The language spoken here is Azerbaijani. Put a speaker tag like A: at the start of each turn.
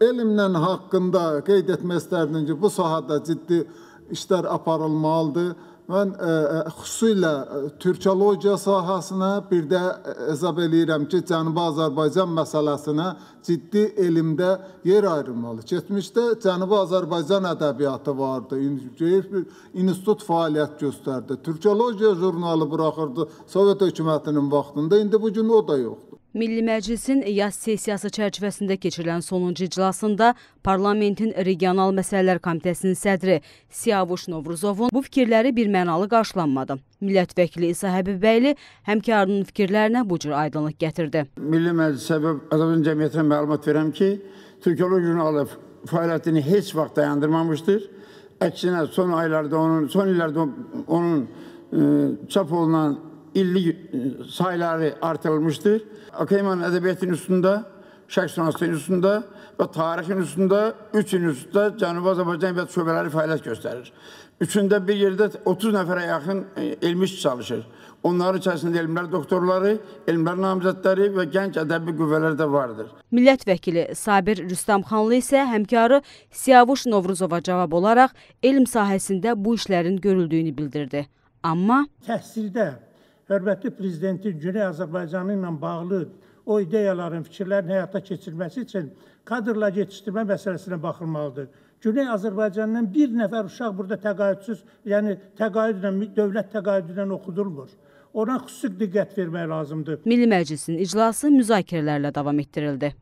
A: Elmlə haqqında qeyd etmək istərdim ki, bu sahədə ciddi işlər aparılmalıdır. Mən ə, e, e, xüsusilə e, türkologiya sahəsinə, bir də hesab eləyirəm ki, Cənubi Azərbaycan məsələsinə ciddi elmdə yer ayırmalı. Keçmişdə Cənubi Azərbaycan ədəbiyyatı vardı. Geniş bir institut fəaliyyət göstərdi. Türkologiya jurnalı buraxırdı Sovet hökumətinin vaxtında. İndi bu gün o da yoxdur.
B: Milli Məclisin yaz sessiyası çərçivəsində keçirilən sonuncu iclasında Parlamentin Regional Məsələlər Komitəsinin sədri Siyavuş Novruzovun bu fikirləri bir mənalı qarşılanmadı. Millət vəkili İsa Həbibbəyli həmkarının fikirlərinə bu cür aydınlıq gətirdi.
C: Milli Məclisə və Azərbaycan cəmiyyətinə məlumat verəm ki, Türkiyəli jurnalı fəaliyyətini heç vaxt dayandırmamışdır. Əksinə son aylarda onun, son illərdə onun ə, e, çap olunan illi e, sayıları artırılmışdır. Akademiyanın ədəbiyyatının üstündə, şəxsşünaslıq institutunda və tarix institutunda 3 institutda Cənubi Azərbaycan və şöbələri fəaliyyət göstərir. Üçündə bir yerdə 30 nəfərə yaxın e, elmi işçi çalışır. Onların içərisində elmlər doktorları, elmlər namizədləri və gənc ədəbi qüvvələr də vardır.
B: Millət vəkili Sabir Rüstəmxanlı isə həmkarı Siyavuş Novruzova cavab olaraq elm sahəsində bu işlərin görüldüyünü bildirdi. Amma
D: təhsildə hörmətli prezidentin Güney Azərbaycanı ilə bağlı o ideyaların, fikirlərin həyata keçirilməsi üçün kadrlar yetişdirmə məsələsinə baxılmalıdır. Güney Azərbaycandan bir nəfər uşaq burada təqaüdsüz, yəni təqaüdlə, dövlət təqaüdü ilə oxudulmur. Ona xüsusi diqqət vermək lazımdır.
B: Milli Məclisin iclası müzakirələrlə davam etdirildi.